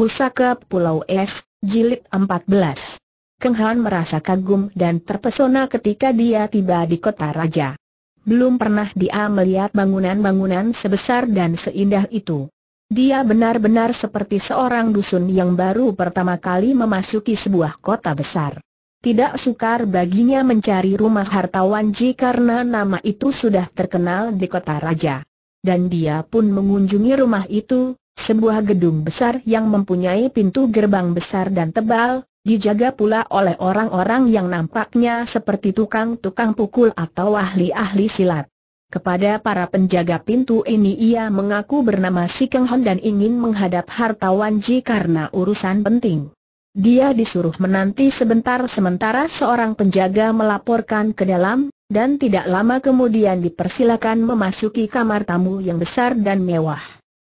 Pusaka Pulau Es, Jilid 14. Keng Han merasa kagum dan terpesona ketika dia tiba di kota raja. Belum pernah dia melihat bangunan-bangunan sebesar dan seindah itu. Dia benar-benar seperti seorang dusun yang baru pertama kali memasuki sebuah kota besar. Tidak sukar baginya mencari rumah hartawan Ji karena nama itu sudah terkenal di kota raja. Dan dia pun mengunjungi rumah itu, sebuah gedung besar yang mempunyai pintu gerbang besar dan tebal, dijaga pula oleh orang-orang yang nampaknya seperti tukang-tukang pukul atau ahli-ahli silat. Kepada para penjaga pintu ini ia mengaku bernama Si Keng Hon dan ingin menghadap hartawan Ji karena urusan penting. Dia disuruh menanti sebentar sementara seorang penjaga melaporkan ke dalam, dan tidak lama kemudian dipersilakan memasuki kamar tamu yang besar dan mewah.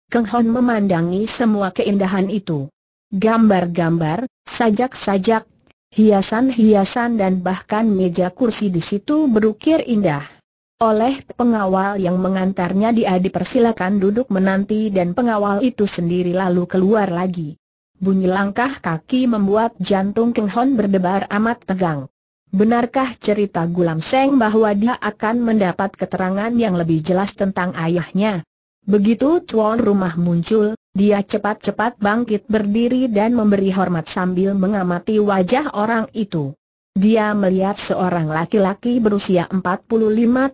Keng Hon memandangi semua keindahan itu. Gambar-gambar, sajak-sajak, hiasan-hiasan dan bahkan meja kursi di situ berukir indah. Oleh pengawal yang mengantarnya dia dipersilakan duduk menanti dan pengawal itu sendiri lalu keluar lagi. Bunyi langkah kaki membuat jantung Keng Hon berdebar amat tegang. Benarkah cerita Gulam Seng bahwa dia akan mendapat keterangan yang lebih jelas tentang ayahnya? Begitu tuan rumah muncul, dia cepat-cepat bangkit berdiri dan memberi hormat sambil mengamati wajah orang itu. Dia melihat seorang laki-laki berusia 45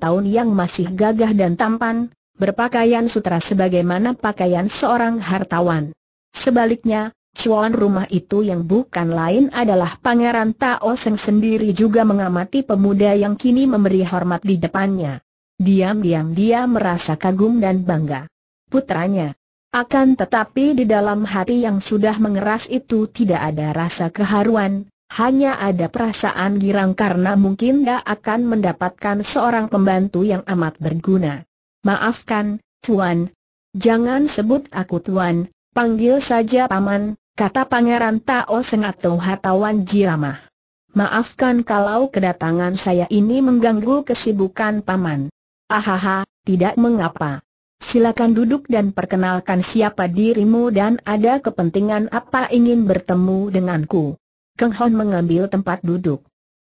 tahun yang masih gagah dan tampan, berpakaian sutra sebagaimana pakaian seorang hartawan. Sebaliknya, cuan rumah itu yang bukan lain adalah Pangeran Tao Seng sendiri juga mengamati pemuda yang kini memberi hormat di depannya. Diam-diam dia merasa kagum dan bangga. Putranya. Akan tetapi di dalam hati yang sudah mengeras itu tidak ada rasa keharuan, hanya ada perasaan girang karena mungkin dia akan mendapatkan seorang pembantu yang amat berguna. Maafkan, Tuan. Jangan sebut aku Tuan, panggil saja Paman, kata Pangeran Tao Sengato Hatawan Jiramah. Maafkan kalau kedatangan saya ini mengganggu kesibukan Paman. Ahaha, tidak mengapa. Silakan duduk dan perkenalkan siapa dirimu dan ada kepentingan apa ingin bertemu denganku. Keng Hon mengambil tempat duduk.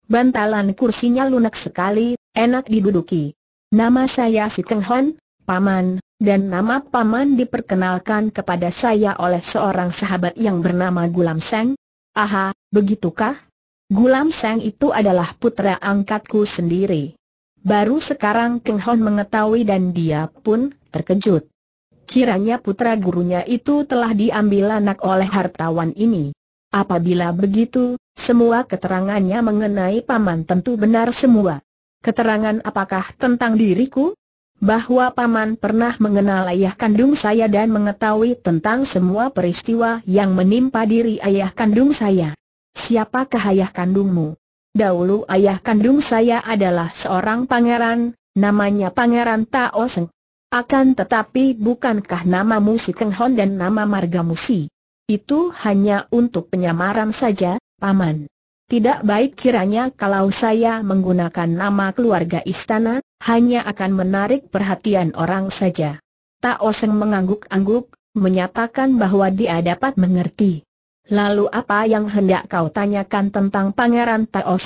Bantalan kursinya lunak sekali, enak diduduki. Nama saya si Keng Hon, Paman, dan nama Paman diperkenalkan kepada saya oleh seorang sahabat yang bernama Gulam Seng. Aha, begitukah? Gulam Seng itu adalah putra angkatku sendiri. Baru sekarang Keng Hon mengetahui dan dia pun terkejut. Kiranya putra gurunya itu telah diambil anak oleh hartawan ini. Apabila begitu, semua keterangannya mengenai paman tentu benar semua. Keterangan apakah tentang diriku? Bahwa paman pernah mengenal ayah kandung saya dan mengetahui tentang semua peristiwa yang menimpa diri ayah kandung saya. Siapakah ayah kandungmu? Dahulu ayah kandung saya adalah seorang pangeran, namanya Pangeran Tao Seng. Akan tetapi bukankah nama si Keng Hon dan nama marga si? Itu hanya untuk penyamaran saja, Paman. Tidak baik kiranya kalau saya menggunakan nama keluarga istana, hanya akan menarik perhatian orang saja. Tao Seng mengangguk-angguk, menyatakan bahwa dia dapat mengerti. Lalu apa yang hendak kau tanyakan tentang Pangeran Tao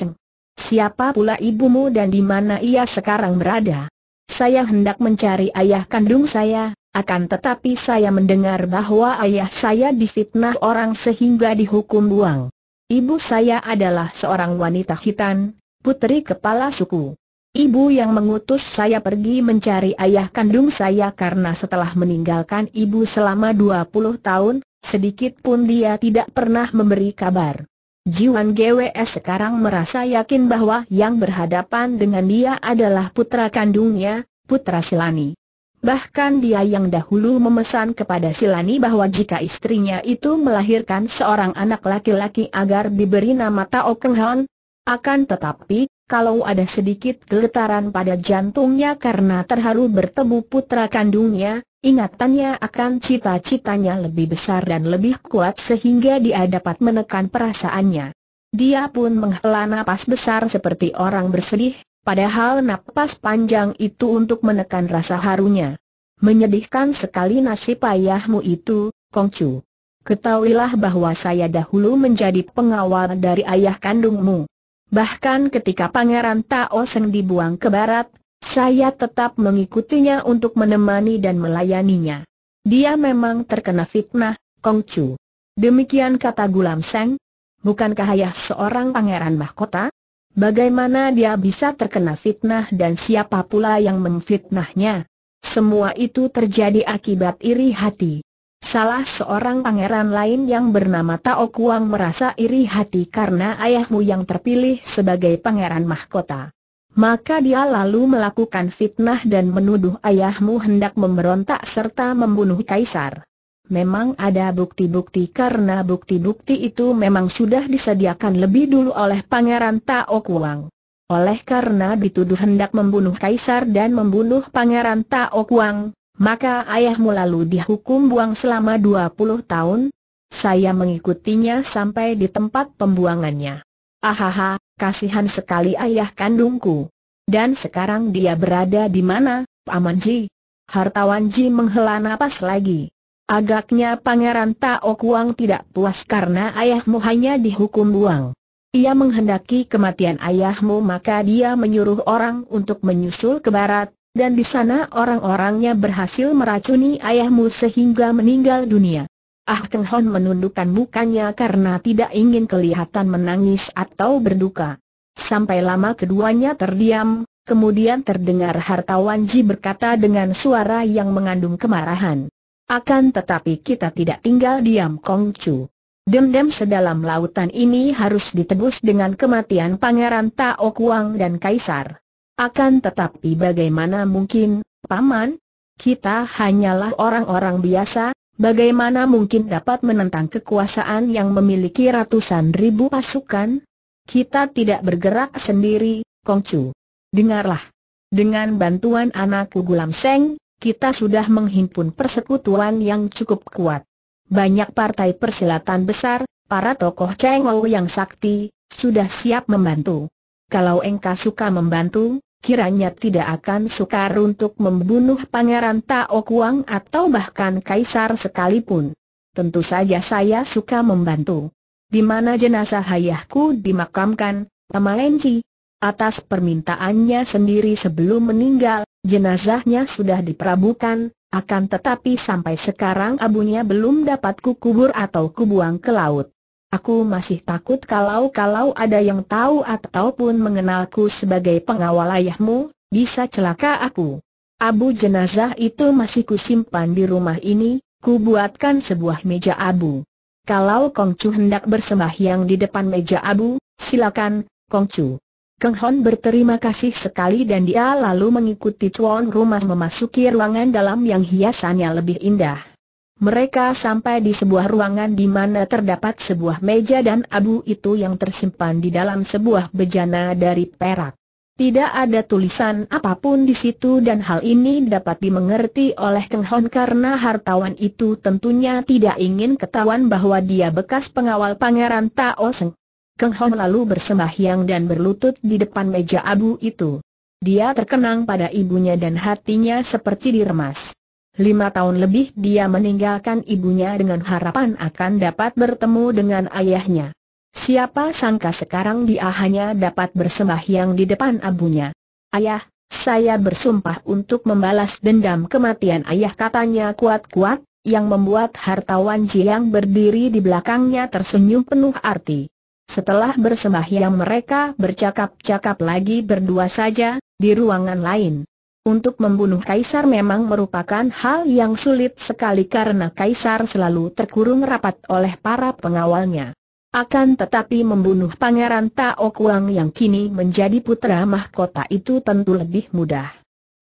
Siapa pula ibumu dan di mana ia sekarang berada? Saya hendak mencari ayah kandung saya, akan tetapi saya mendengar bahwa ayah saya difitnah orang sehingga dihukum buang. Ibu saya adalah seorang wanita hitam, putri kepala suku. Ibu yang mengutus saya pergi mencari ayah kandung saya karena setelah meninggalkan ibu selama 20 tahun, Sedikit pun dia tidak pernah memberi kabar. Jiwan GWS sekarang merasa yakin bahwa yang berhadapan dengan dia adalah putra kandungnya, putra Silani. Bahkan dia yang dahulu memesan kepada Silani bahwa jika istrinya itu melahirkan seorang anak laki-laki agar diberi nama Tao Keng Hon, akan tetapi, kalau ada sedikit geletaran pada jantungnya karena terharu bertemu putra kandungnya, ingatannya akan cita-citanya lebih besar dan lebih kuat sehingga dia dapat menekan perasaannya. Dia pun menghela napas besar seperti orang bersedih, padahal napas panjang itu untuk menekan rasa harunya. Menyedihkan sekali nasib ayahmu itu, Kongcu. Ketahuilah bahwa saya dahulu menjadi pengawal dari ayah kandungmu. Bahkan ketika Pangeran Tao Seng dibuang ke barat, saya tetap mengikutinya untuk menemani dan melayaninya. Dia memang terkena fitnah, Kong Chu. Demikian kata Gulam Seng. Bukankah ayah seorang pangeran mahkota? Bagaimana dia bisa terkena fitnah dan siapa pula yang memfitnahnya? Semua itu terjadi akibat iri hati. Salah seorang pangeran lain yang bernama Tao Kuang merasa iri hati karena ayahmu yang terpilih sebagai pangeran mahkota. Maka dia lalu melakukan fitnah dan menuduh ayahmu hendak memberontak serta membunuh kaisar. Memang ada bukti-bukti karena bukti-bukti itu memang sudah disediakan lebih dulu oleh pangeran Tao Kuang. Oleh karena dituduh hendak membunuh kaisar dan membunuh pangeran Tao Kuang, maka ayahmu lalu dihukum buang selama 20 tahun. Saya mengikutinya sampai di tempat pembuangannya. Ahaha, kasihan sekali ayah kandungku. Dan sekarang dia berada di mana, Paman Ji? Hartawan Ji menghela napas lagi. Agaknya Pangeran Tao Kuang tidak puas karena ayahmu hanya dihukum buang. Ia menghendaki kematian ayahmu maka dia menyuruh orang untuk menyusul ke barat, dan di sana orang-orangnya berhasil meracuni ayahmu sehingga meninggal dunia. Ah Keng Hon menundukkan mukanya karena tidak ingin kelihatan menangis atau berduka. Sampai lama keduanya terdiam, kemudian terdengar hartawan Ji berkata dengan suara yang mengandung kemarahan. Akan tetapi kita tidak tinggal diam Kong Chu. Dendam sedalam lautan ini harus ditebus dengan kematian Pangeran Tao Kuang dan Kaisar. Akan tetapi bagaimana mungkin, Paman? Kita hanyalah orang-orang biasa, bagaimana mungkin dapat menentang kekuasaan yang memiliki ratusan ribu pasukan? Kita tidak bergerak sendiri, Kongcu. Dengarlah. Dengan bantuan anakku Gulam Seng, kita sudah menghimpun persekutuan yang cukup kuat. Banyak partai persilatan besar, para tokoh Kengou yang sakti, sudah siap membantu kalau engkau suka membantu, kiranya tidak akan sukar untuk membunuh Pangeran Tao Kuang atau bahkan Kaisar sekalipun. Tentu saja saya suka membantu. Di mana jenazah ayahku dimakamkan, Pamalenci? Atas permintaannya sendiri sebelum meninggal, jenazahnya sudah diperabukan, akan tetapi sampai sekarang abunya belum dapat kukubur atau kubuang ke laut. Aku masih takut kalau-kalau ada yang tahu ataupun mengenalku sebagai pengawal ayahmu, bisa celaka aku. Abu jenazah itu masih kusimpan di rumah ini, kubuatkan sebuah meja abu. Kalau Kong Chu hendak bersembahyang di depan meja abu, silakan, Kong Chu. Keng Hon berterima kasih sekali dan dia lalu mengikuti Chuan rumah memasuki ruangan dalam yang hiasannya lebih indah. Mereka sampai di sebuah ruangan di mana terdapat sebuah meja dan abu itu yang tersimpan di dalam sebuah bejana dari perak. Tidak ada tulisan apapun di situ dan hal ini dapat dimengerti oleh Keng Hon karena hartawan itu tentunya tidak ingin ketahuan bahwa dia bekas pengawal pangeran Tao Seng. Keng Hon lalu bersembahyang dan berlutut di depan meja abu itu. Dia terkenang pada ibunya dan hatinya seperti diremas. Lima tahun lebih dia meninggalkan ibunya dengan harapan akan dapat bertemu dengan ayahnya. Siapa sangka sekarang dia hanya dapat bersembahyang di depan abunya. Ayah, saya bersumpah untuk membalas dendam kematian ayah katanya kuat-kuat, yang membuat hartawan Jiang berdiri di belakangnya tersenyum penuh arti. Setelah bersembahyang mereka bercakap-cakap lagi berdua saja, di ruangan lain. Untuk membunuh Kaisar memang merupakan hal yang sulit sekali karena Kaisar selalu terkurung rapat oleh para pengawalnya. Akan tetapi membunuh Pangeran Tao Kuang yang kini menjadi putra mahkota itu tentu lebih mudah.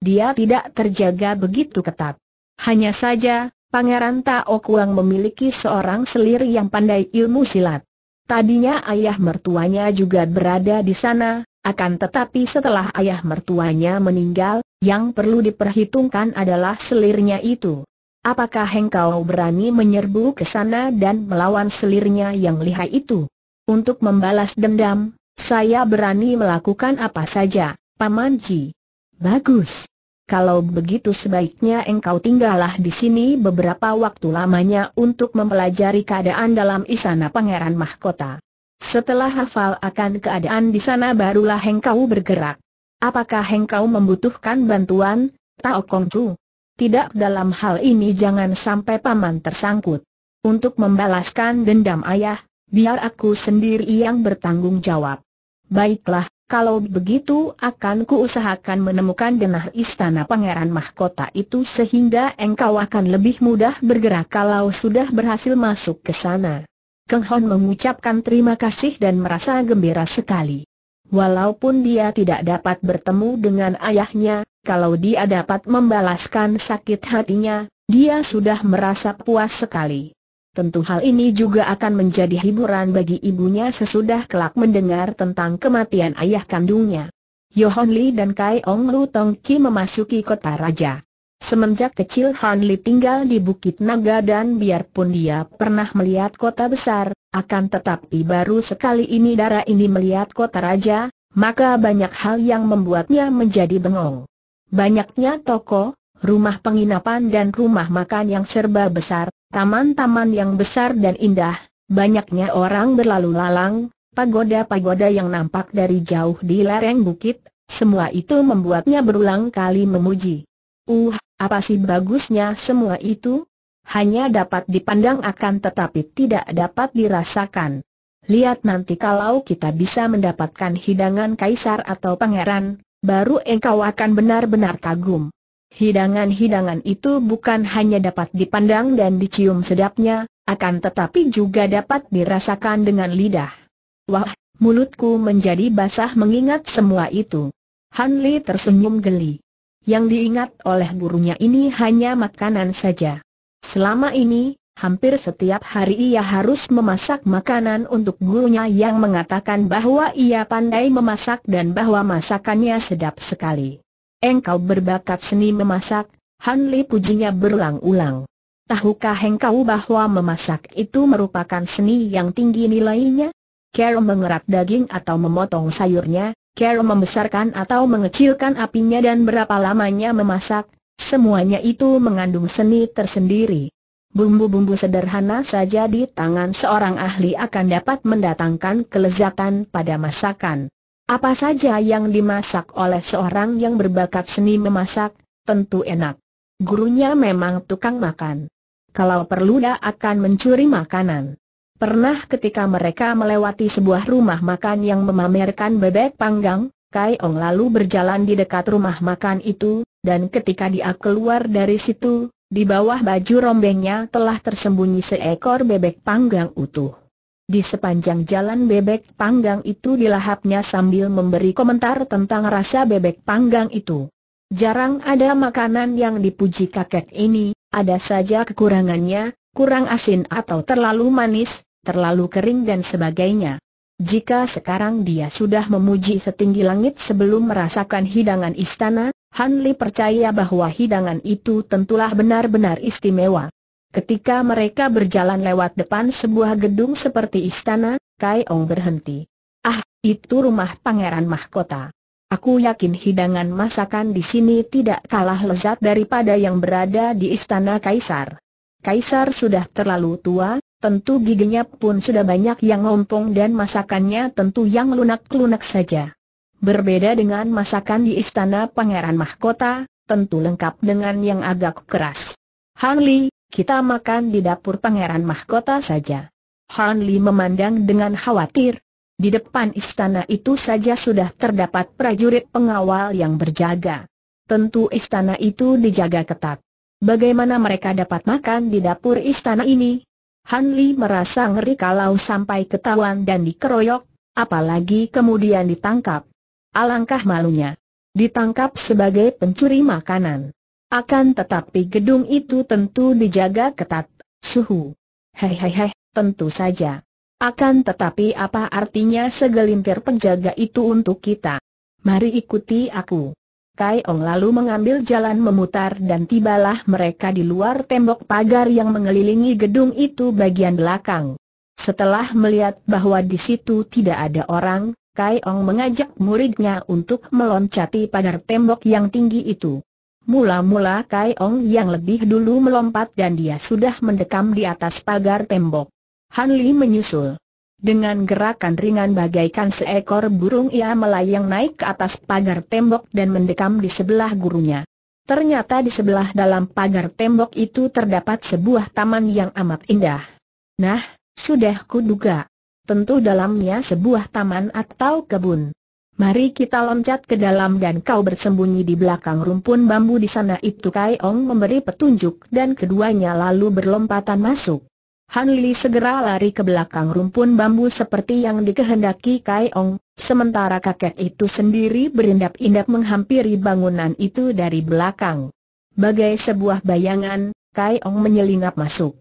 Dia tidak terjaga begitu ketat. Hanya saja, Pangeran Tao Kuang memiliki seorang selir yang pandai ilmu silat. Tadinya ayah mertuanya juga berada di sana, akan tetapi setelah ayah mertuanya meninggal, yang perlu diperhitungkan adalah selirnya itu. Apakah engkau berani menyerbu ke sana dan melawan selirnya yang lihai itu? Untuk membalas dendam, saya berani melakukan apa saja, Paman Ji. Bagus. Kalau begitu sebaiknya engkau tinggallah di sini beberapa waktu lamanya untuk mempelajari keadaan dalam istana Pangeran Mahkota. Setelah hafal akan keadaan di sana barulah engkau bergerak. Apakah engkau membutuhkan bantuan, Tao Kong Chu? Tidak dalam hal ini jangan sampai paman tersangkut. Untuk membalaskan dendam ayah, biar aku sendiri yang bertanggung jawab. Baiklah, kalau begitu akan kuusahakan menemukan denah istana pangeran mahkota itu sehingga engkau akan lebih mudah bergerak kalau sudah berhasil masuk ke sana. Keng Hon mengucapkan terima kasih dan merasa gembira sekali. Walaupun dia tidak dapat bertemu dengan ayahnya, kalau dia dapat membalaskan sakit hatinya, dia sudah merasa puas sekali. Tentu hal ini juga akan menjadi hiburan bagi ibunya sesudah kelak mendengar tentang kematian ayah kandungnya. Yohon Li dan Kai Ong Lu Tong Ki memasuki kota raja. Semenjak kecil Han Li tinggal di Bukit Naga dan biarpun dia pernah melihat kota besar, akan tetapi baru sekali ini darah ini melihat kota raja, maka banyak hal yang membuatnya menjadi bengong. Banyaknya toko, rumah penginapan dan rumah makan yang serba besar, taman-taman yang besar dan indah, banyaknya orang berlalu lalang, pagoda-pagoda yang nampak dari jauh di lereng bukit, semua itu membuatnya berulang kali memuji. Uh, apa sih bagusnya semua itu? hanya dapat dipandang akan tetapi tidak dapat dirasakan. Lihat nanti kalau kita bisa mendapatkan hidangan kaisar atau pangeran, baru engkau akan benar-benar kagum. Hidangan-hidangan itu bukan hanya dapat dipandang dan dicium sedapnya, akan tetapi juga dapat dirasakan dengan lidah. Wah, mulutku menjadi basah mengingat semua itu. Hanli tersenyum geli. Yang diingat oleh gurunya ini hanya makanan saja. Selama ini, hampir setiap hari ia harus memasak makanan untuk gurunya yang mengatakan bahwa ia pandai memasak dan bahwa masakannya sedap sekali. Engkau berbakat seni memasak, Han Li pujinya berulang-ulang. Tahukah engkau bahwa memasak itu merupakan seni yang tinggi nilainya? Kero mengerat daging atau memotong sayurnya, Kero membesarkan atau mengecilkan apinya dan berapa lamanya memasak, Semuanya itu mengandung seni tersendiri. Bumbu-bumbu sederhana saja di tangan seorang ahli akan dapat mendatangkan kelezatan pada masakan. Apa saja yang dimasak oleh seorang yang berbakat seni memasak, tentu enak. Gurunya memang tukang makan. Kalau perlu dia akan mencuri makanan. Pernah ketika mereka melewati sebuah rumah makan yang memamerkan bebek panggang, Kai Ong lalu berjalan di dekat rumah makan itu, dan ketika dia keluar dari situ, di bawah baju rombengnya telah tersembunyi seekor bebek panggang utuh. Di sepanjang jalan bebek panggang itu dilahapnya sambil memberi komentar tentang rasa bebek panggang itu. Jarang ada makanan yang dipuji kakek ini, ada saja kekurangannya, kurang asin atau terlalu manis, terlalu kering dan sebagainya. Jika sekarang dia sudah memuji setinggi langit sebelum merasakan hidangan istana, Han Li percaya bahwa hidangan itu tentulah benar-benar istimewa. Ketika mereka berjalan lewat depan sebuah gedung seperti istana, Kai Ong berhenti. Ah, itu rumah pangeran mahkota. Aku yakin hidangan masakan di sini tidak kalah lezat daripada yang berada di istana kaisar. Kaisar sudah terlalu tua, tentu giginya pun sudah banyak yang ngompong dan masakannya tentu yang lunak-lunak saja. Berbeda dengan masakan di istana pangeran mahkota, tentu lengkap dengan yang agak keras. Han kita makan di dapur pangeran mahkota saja. Han memandang dengan khawatir. Di depan istana itu saja sudah terdapat prajurit pengawal yang berjaga. Tentu istana itu dijaga ketat. Bagaimana mereka dapat makan di dapur istana ini? Han merasa ngeri kalau sampai ketahuan dan dikeroyok, apalagi kemudian ditangkap. Alangkah malunya. Ditangkap sebagai pencuri makanan. Akan tetapi gedung itu tentu dijaga ketat, suhu. Hei hei hei, tentu saja. Akan tetapi apa artinya segelintir penjaga itu untuk kita? Mari ikuti aku. Kai Ong lalu mengambil jalan memutar dan tibalah mereka di luar tembok pagar yang mengelilingi gedung itu bagian belakang. Setelah melihat bahwa di situ tidak ada orang, Kai Ong mengajak muridnya untuk meloncati pagar tembok yang tinggi itu. Mula-mula Kai Ong yang lebih dulu melompat dan dia sudah mendekam di atas pagar tembok. Han Li menyusul. Dengan gerakan ringan bagaikan seekor burung ia melayang naik ke atas pagar tembok dan mendekam di sebelah gurunya. Ternyata di sebelah dalam pagar tembok itu terdapat sebuah taman yang amat indah. Nah, sudah kuduga tentu dalamnya sebuah taman atau kebun. Mari kita loncat ke dalam dan kau bersembunyi di belakang rumpun bambu di sana itu Kai Ong memberi petunjuk dan keduanya lalu berlompatan masuk. Han Li segera lari ke belakang rumpun bambu seperti yang dikehendaki Kai Ong, sementara kakek itu sendiri berindap-indap menghampiri bangunan itu dari belakang. Bagai sebuah bayangan, Kai Ong menyelinap masuk.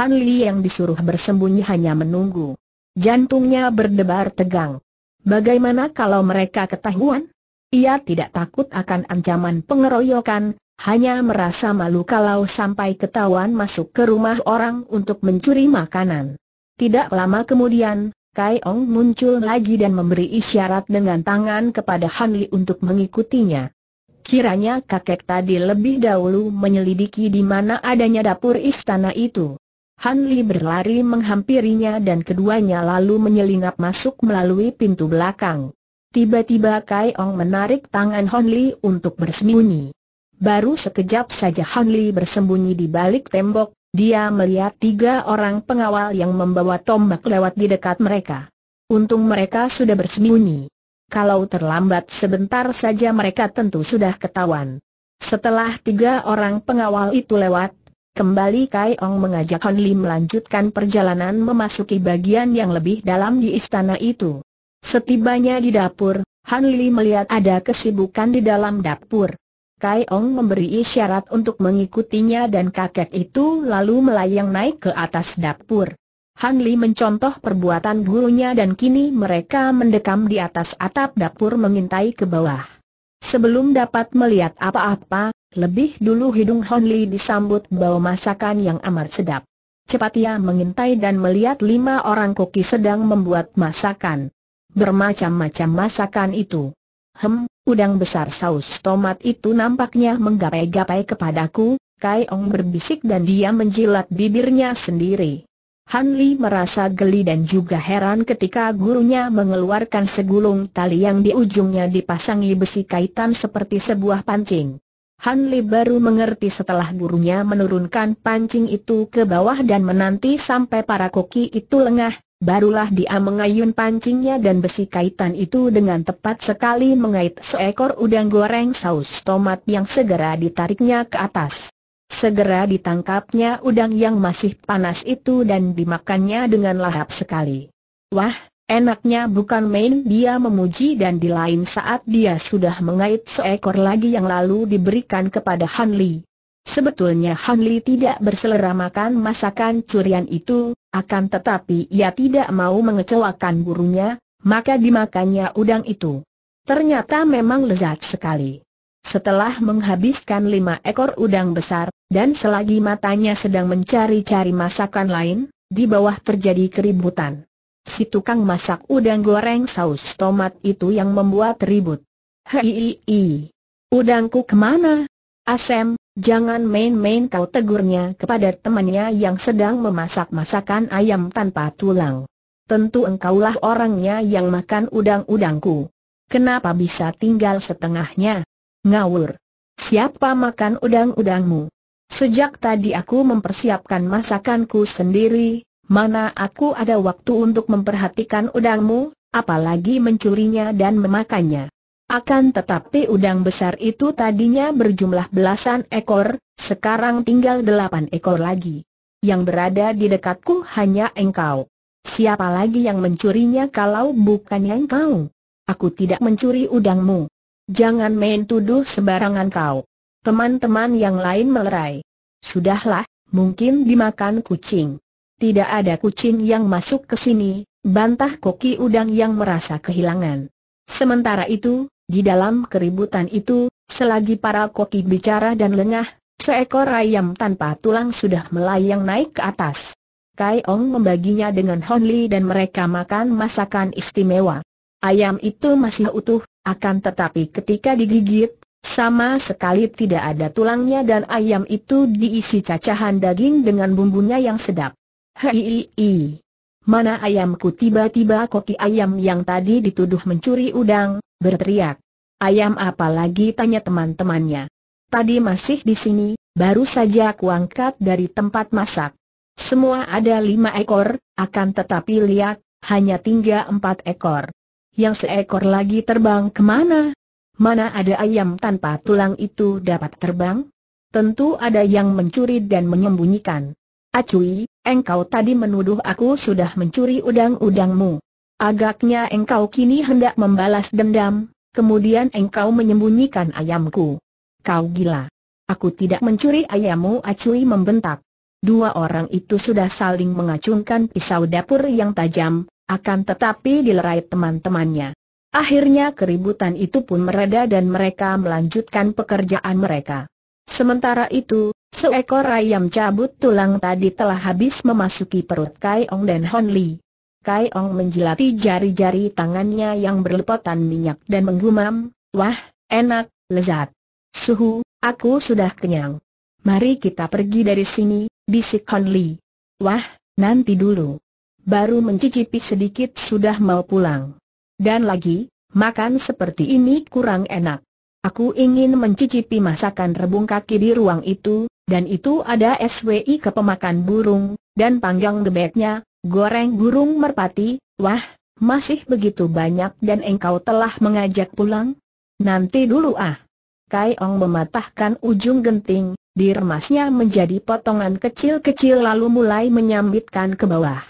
Han Li yang disuruh bersembunyi hanya menunggu. Jantungnya berdebar tegang. Bagaimana kalau mereka ketahuan? Ia tidak takut akan ancaman pengeroyokan, hanya merasa malu kalau sampai ketahuan masuk ke rumah orang untuk mencuri makanan. Tidak lama kemudian, Kai Ong muncul lagi dan memberi isyarat dengan tangan kepada Han Li untuk mengikutinya. Kiranya kakek tadi lebih dahulu menyelidiki di mana adanya dapur istana itu. Han Li berlari menghampirinya dan keduanya lalu menyelinap masuk melalui pintu belakang. Tiba-tiba Kai Ong menarik tangan Han Li untuk bersembunyi. Baru sekejap saja Han Li bersembunyi di balik tembok, dia melihat tiga orang pengawal yang membawa tombak lewat di dekat mereka. Untung mereka sudah bersembunyi. Kalau terlambat sebentar saja mereka tentu sudah ketahuan. Setelah tiga orang pengawal itu lewat, Kembali Kai Ong mengajak Han Lim melanjutkan perjalanan memasuki bagian yang lebih dalam di istana itu. Setibanya di dapur, Han Li melihat ada kesibukan di dalam dapur. Kai Ong memberi isyarat untuk mengikutinya dan kakek itu lalu melayang naik ke atas dapur. Han Li mencontoh perbuatan gurunya dan kini mereka mendekam di atas atap dapur mengintai ke bawah. Sebelum dapat melihat apa-apa, lebih dulu hidung Li disambut bau masakan yang amat sedap. Cepat ia mengintai dan melihat lima orang koki sedang membuat masakan. Bermacam-macam masakan itu. Hem, udang besar saus tomat itu nampaknya menggapai-gapai kepadaku, Kai Ong berbisik dan dia menjilat bibirnya sendiri. Han Li merasa geli dan juga heran ketika gurunya mengeluarkan segulung tali yang di ujungnya dipasangi besi kaitan seperti sebuah pancing. Han Li baru mengerti setelah gurunya menurunkan pancing itu ke bawah dan menanti sampai para koki itu lengah, barulah dia mengayun pancingnya dan besi kaitan itu dengan tepat sekali mengait seekor udang goreng saus tomat yang segera ditariknya ke atas. Segera ditangkapnya udang yang masih panas itu dan dimakannya dengan lahap sekali. Wah, Enaknya bukan main dia memuji dan di lain saat dia sudah mengait seekor lagi yang lalu diberikan kepada Han Li. Sebetulnya Han Li tidak berselera makan masakan curian itu, akan tetapi ia tidak mau mengecewakan gurunya, maka dimakannya udang itu. Ternyata memang lezat sekali. Setelah menghabiskan lima ekor udang besar, dan selagi matanya sedang mencari-cari masakan lain, di bawah terjadi keributan si tukang masak udang goreng saus tomat itu yang membuat ribut. Hei, udangku kemana? Asem, jangan main-main kau tegurnya kepada temannya yang sedang memasak masakan ayam tanpa tulang. Tentu engkaulah orangnya yang makan udang-udangku. Kenapa bisa tinggal setengahnya? Ngawur. Siapa makan udang-udangmu? Sejak tadi aku mempersiapkan masakanku sendiri, Mana aku ada waktu untuk memperhatikan udangmu, apalagi mencurinya dan memakannya. Akan tetapi udang besar itu tadinya berjumlah belasan ekor, sekarang tinggal delapan ekor lagi. Yang berada di dekatku hanya engkau. Siapa lagi yang mencurinya kalau bukan engkau? Aku tidak mencuri udangmu. Jangan main tuduh sembarangan kau. Teman-teman yang lain melerai. Sudahlah, mungkin dimakan kucing. Tidak ada kucing yang masuk ke sini, bantah koki udang yang merasa kehilangan. Sementara itu, di dalam keributan itu, selagi para koki bicara dan lengah, seekor ayam tanpa tulang sudah melayang naik ke atas. Kai Ong membaginya dengan Hon Li dan mereka makan masakan istimewa. Ayam itu masih utuh, akan tetapi ketika digigit, sama sekali tidak ada tulangnya dan ayam itu diisi cacahan daging dengan bumbunya yang sedap. Hei, mana ayamku tiba-tiba koki ayam yang tadi dituduh mencuri udang, berteriak. Ayam apa lagi tanya teman-temannya. Tadi masih di sini, baru saja aku angkat dari tempat masak. Semua ada lima ekor, akan tetapi lihat, hanya tinggal empat ekor. Yang seekor lagi terbang kemana? Mana ada ayam tanpa tulang itu dapat terbang? Tentu ada yang mencuri dan menyembunyikan. Acui, Engkau tadi menuduh aku sudah mencuri udang-udangmu. Agaknya engkau kini hendak membalas dendam, kemudian engkau menyembunyikan ayamku. Kau gila. Aku tidak mencuri ayammu Acui membentak. Dua orang itu sudah saling mengacungkan pisau dapur yang tajam, akan tetapi dilerai teman-temannya. Akhirnya keributan itu pun mereda dan mereka melanjutkan pekerjaan mereka. Sementara itu, Seekor ayam cabut tulang tadi telah habis memasuki perut Kai Ong dan Hon Li. Kai Ong menjilati jari-jari tangannya yang berlepotan minyak dan menggumam, Wah, enak, lezat. Suhu, aku sudah kenyang. Mari kita pergi dari sini, bisik Hon Li. Wah, nanti dulu. Baru mencicipi sedikit sudah mau pulang. Dan lagi, makan seperti ini kurang enak. Aku ingin mencicipi masakan rebung kaki di ruang itu, dan itu ada SWI kepemakan burung, dan panggang gebeknya, goreng burung merpati, wah, masih begitu banyak dan engkau telah mengajak pulang? Nanti dulu ah. Kai Ong mematahkan ujung genting, diremasnya menjadi potongan kecil-kecil lalu mulai menyambitkan ke bawah.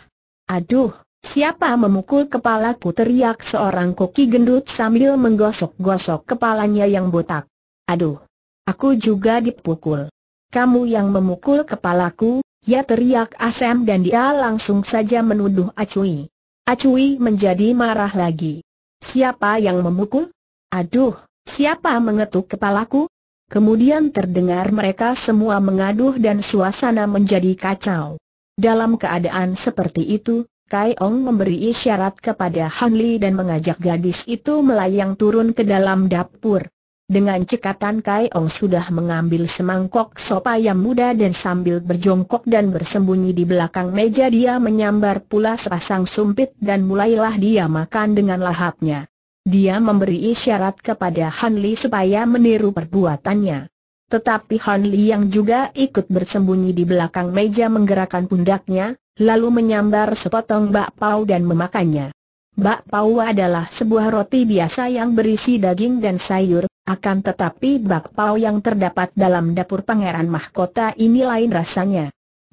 Aduh, siapa memukul kepalaku teriak seorang koki gendut sambil menggosok-gosok kepalanya yang botak. Aduh, aku juga dipukul kamu yang memukul kepalaku, ya teriak Asem dan dia langsung saja menuduh Acui. Acui menjadi marah lagi. Siapa yang memukul? Aduh, siapa mengetuk kepalaku? Kemudian terdengar mereka semua mengaduh dan suasana menjadi kacau. Dalam keadaan seperti itu, Kai Ong memberi isyarat kepada Han Li dan mengajak gadis itu melayang turun ke dalam dapur. Dengan cekatan Kai Ong sudah mengambil semangkok sop ayam muda dan sambil berjongkok dan bersembunyi di belakang meja dia menyambar pula sepasang sumpit dan mulailah dia makan dengan lahapnya. Dia memberi isyarat kepada Han Li supaya meniru perbuatannya. Tetapi Han Li yang juga ikut bersembunyi di belakang meja menggerakkan pundaknya, lalu menyambar sepotong bakpao dan memakannya. Bakpao adalah sebuah roti biasa yang berisi daging dan sayur, akan tetapi bakpao yang terdapat dalam dapur pangeran mahkota ini lain rasanya.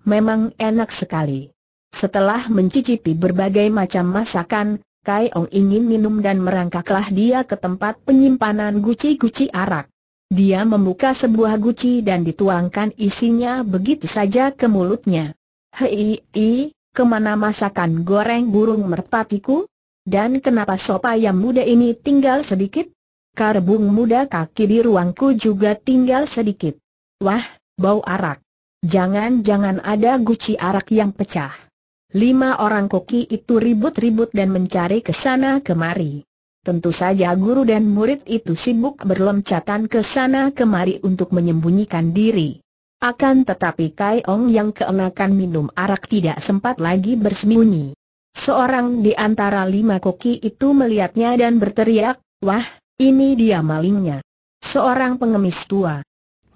Memang enak sekali. Setelah mencicipi berbagai macam masakan, Kai Ong ingin minum dan merangkaklah dia ke tempat penyimpanan guci-guci arak. Dia membuka sebuah guci dan dituangkan isinya begitu saja ke mulutnya. Hei, i, kemana masakan goreng burung merpatiku? Dan kenapa sop ayam muda ini tinggal sedikit? Karbung muda kaki di ruangku juga tinggal sedikit. Wah, bau arak. Jangan-jangan ada guci arak yang pecah. Lima orang koki itu ribut-ribut dan mencari ke sana kemari. Tentu saja guru dan murid itu sibuk berloncatan ke sana kemari untuk menyembunyikan diri. Akan tetapi Kai Ong yang keenakan minum arak tidak sempat lagi bersembunyi. Seorang di antara lima koki itu melihatnya dan berteriak, Wah, ini dia malingnya. Seorang pengemis tua.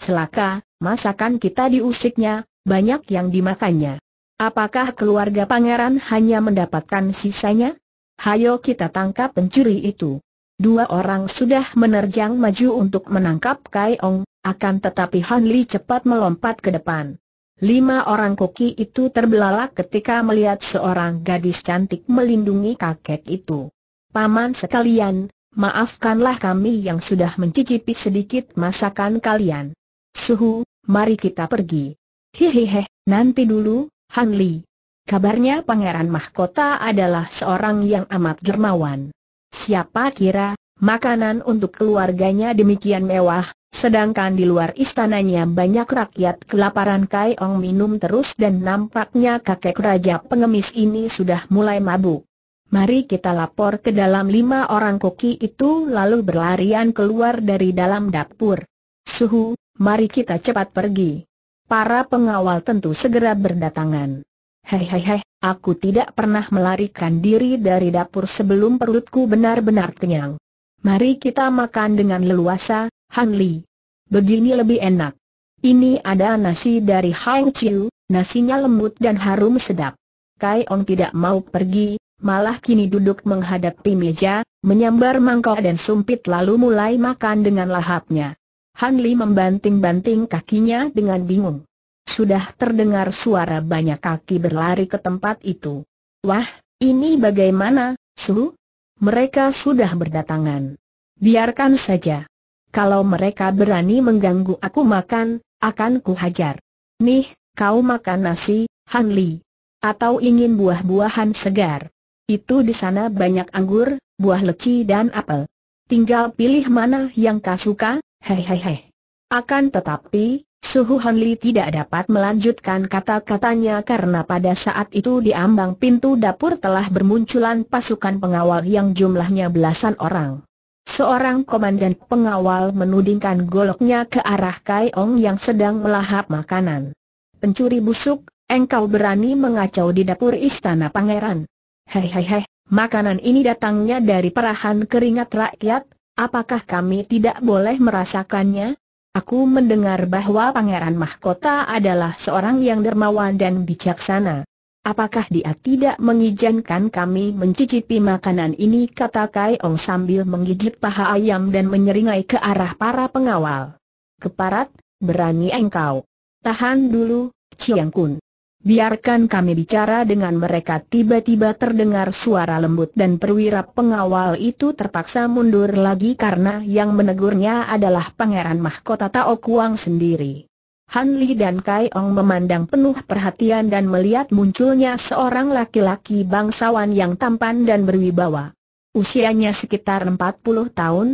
Celaka, masakan kita diusiknya, banyak yang dimakannya. Apakah keluarga pangeran hanya mendapatkan sisanya? Hayo kita tangkap pencuri itu. Dua orang sudah menerjang maju untuk menangkap Kai Ong, akan tetapi Han Li cepat melompat ke depan. Lima orang koki itu terbelalak ketika melihat seorang gadis cantik melindungi kakek itu. Paman sekalian, Maafkanlah kami yang sudah mencicipi sedikit masakan kalian. Suhu, mari kita pergi. Hehehe. nanti dulu, Han Li. Kabarnya Pangeran Mahkota adalah seorang yang amat dermawan. Siapa kira, makanan untuk keluarganya demikian mewah, sedangkan di luar istananya banyak rakyat kelaparan Kai Ong minum terus dan nampaknya kakek raja pengemis ini sudah mulai mabuk. Mari kita lapor ke dalam lima orang koki itu lalu berlarian keluar dari dalam dapur. Suhu, mari kita cepat pergi. Para pengawal tentu segera berdatangan. Hei hei hei, aku tidak pernah melarikan diri dari dapur sebelum perutku benar-benar kenyang. Mari kita makan dengan leluasa, Han Li. Begini lebih enak. Ini ada nasi dari Hang Chiu, nasinya lembut dan harum sedap. Kai Ong tidak mau pergi, malah kini duduk menghadapi meja, menyambar mangkok dan sumpit lalu mulai makan dengan lahapnya. Han Li membanting-banting kakinya dengan bingung. Sudah terdengar suara banyak kaki berlari ke tempat itu. Wah, ini bagaimana, Su? Mereka sudah berdatangan. Biarkan saja. Kalau mereka berani mengganggu aku makan, akan kuhajar. Nih, kau makan nasi, Han Li. Atau ingin buah-buahan segar. Itu di sana banyak anggur, buah leci dan apel. Tinggal pilih mana yang kau suka, hehehe. Akan tetapi, Suhu Hanli tidak dapat melanjutkan kata-katanya karena pada saat itu di ambang pintu dapur telah bermunculan pasukan pengawal yang jumlahnya belasan orang. Seorang komandan pengawal menudingkan goloknya ke arah Kai Ong yang sedang melahap makanan. Pencuri busuk, engkau berani mengacau di dapur istana pangeran. Hei hei hei, makanan ini datangnya dari perahan keringat rakyat, apakah kami tidak boleh merasakannya? Aku mendengar bahwa Pangeran Mahkota adalah seorang yang dermawan dan bijaksana. Apakah dia tidak mengizinkan kami mencicipi makanan ini kata Kai Ong sambil menggigit paha ayam dan menyeringai ke arah para pengawal. Keparat, berani engkau. Tahan dulu, Chiang Kun. Biarkan kami bicara dengan mereka tiba-tiba terdengar suara lembut dan perwira pengawal itu terpaksa mundur lagi karena yang menegurnya adalah Pangeran Mahkota Tao Kuang sendiri. Han Li dan Kai Ong memandang penuh perhatian dan melihat munculnya seorang laki-laki bangsawan yang tampan dan berwibawa. Usianya sekitar 40 tahun,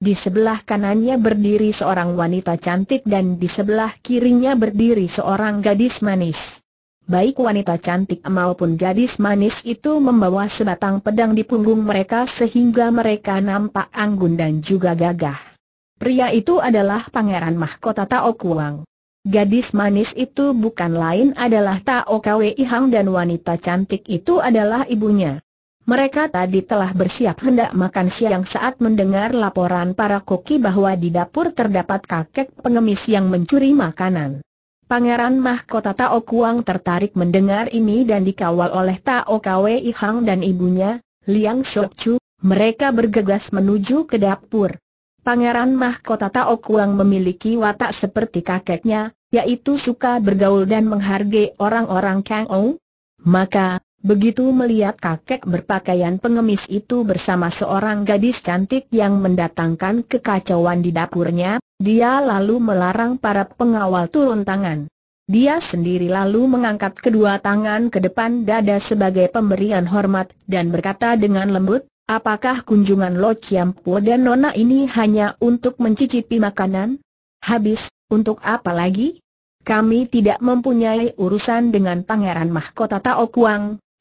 di sebelah kanannya berdiri seorang wanita cantik dan di sebelah kirinya berdiri seorang gadis manis. Baik wanita cantik maupun gadis manis itu membawa sebatang pedang di punggung mereka sehingga mereka nampak anggun dan juga gagah. Pria itu adalah Pangeran Mahkota Tao Gadis manis itu bukan lain adalah Tao Kwe Hang dan wanita cantik itu adalah ibunya. Mereka tadi telah bersiap hendak makan siang saat mendengar laporan para koki bahwa di dapur terdapat kakek pengemis yang mencuri makanan. Pangeran Mahkota Tao Kuang tertarik mendengar ini dan dikawal oleh Tao Kwei Hang dan ibunya, Liang Shok Chu, mereka bergegas menuju ke dapur. Pangeran Mahkota Tao Kuang memiliki watak seperti kakeknya, yaitu suka bergaul dan menghargai orang-orang Kang Ou. Maka, Begitu melihat kakek berpakaian pengemis itu bersama seorang gadis cantik yang mendatangkan kekacauan di dapurnya, dia lalu melarang para pengawal turun tangan. Dia sendiri lalu mengangkat kedua tangan ke depan dada sebagai pemberian hormat dan berkata dengan lembut, apakah kunjungan Lo Chiampo dan Nona ini hanya untuk mencicipi makanan? Habis, untuk apa lagi? Kami tidak mempunyai urusan dengan Pangeran Mahkota Tao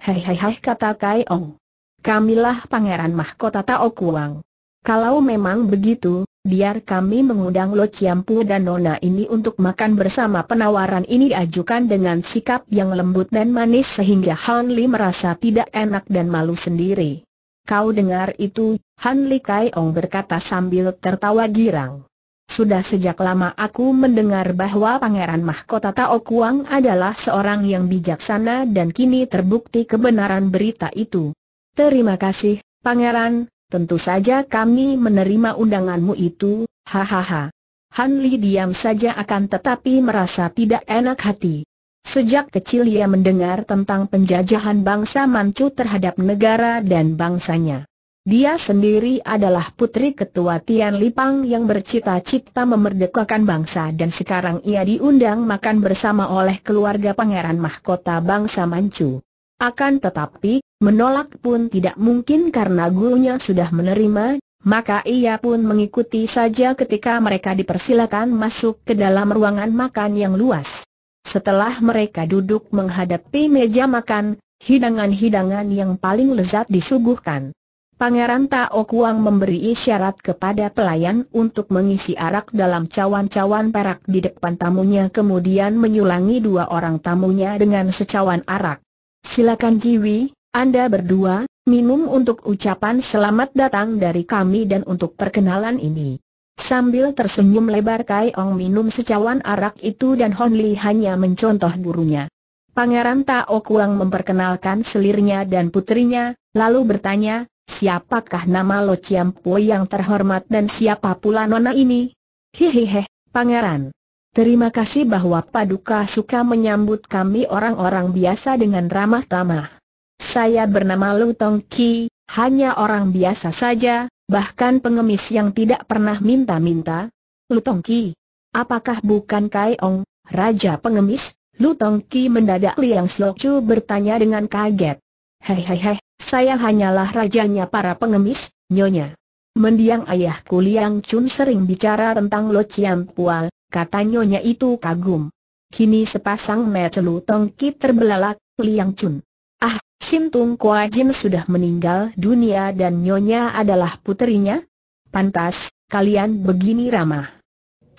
Hei hei hei kata Kai Ong. Kamilah Pangeran Mahkota Tao Kuang. Kalau memang begitu, biar kami mengundang Lo Chiampu dan Nona ini untuk makan bersama penawaran ini diajukan dengan sikap yang lembut dan manis sehingga Han Li merasa tidak enak dan malu sendiri. Kau dengar itu, Han Li Kai Ong berkata sambil tertawa girang. Sudah sejak lama aku mendengar bahwa Pangeran Mahkota Tao Kuang adalah seorang yang bijaksana dan kini terbukti kebenaran berita itu. Terima kasih, Pangeran, tentu saja kami menerima undanganmu itu, hahaha. Han Li diam saja akan tetapi merasa tidak enak hati. Sejak kecil ia mendengar tentang penjajahan bangsa Manchu terhadap negara dan bangsanya. Dia sendiri adalah putri ketua Tian Lipang yang bercita-cita memerdekakan bangsa dan sekarang ia diundang makan bersama oleh keluarga pangeran mahkota bangsa Manchu. Akan tetapi, menolak pun tidak mungkin karena gurunya sudah menerima, maka ia pun mengikuti saja ketika mereka dipersilakan masuk ke dalam ruangan makan yang luas. Setelah mereka duduk menghadapi meja makan, hidangan-hidangan yang paling lezat disuguhkan. Pangeran Tao Kuang memberi isyarat kepada pelayan untuk mengisi arak dalam cawan-cawan perak di depan tamunya kemudian menyulangi dua orang tamunya dengan secawan arak. Silakan Jiwi, Anda berdua, minum untuk ucapan selamat datang dari kami dan untuk perkenalan ini. Sambil tersenyum lebar Kai Ong minum secawan arak itu dan Hon Li hanya mencontoh gurunya. Pangeran Tao Kuang memperkenalkan selirnya dan putrinya, lalu bertanya, Siapakah nama Lo Po yang terhormat dan siapa pula nona ini? Hehehe, pangeran. Terima kasih bahwa Paduka suka menyambut kami orang-orang biasa dengan ramah tamah. Saya bernama Lu Tong Ki, hanya orang biasa saja, bahkan pengemis yang tidak pernah minta-minta. Lu Tong Ki, apakah bukan Kai Ong, raja pengemis? Lu Tong Ki mendadak Liang Slo Chu bertanya dengan kaget. Hehehe, saya hanyalah rajanya para pengemis, nyonya. Mendiang ayah Kuliang Chun sering bicara tentang Lo Chiam Pual, kata nyonya itu kagum. Kini sepasang metelu tongki terbelalak, Liang Chun. Ah, Sim Tung Kua Jin sudah meninggal dunia dan nyonya adalah puterinya? Pantas, kalian begini ramah.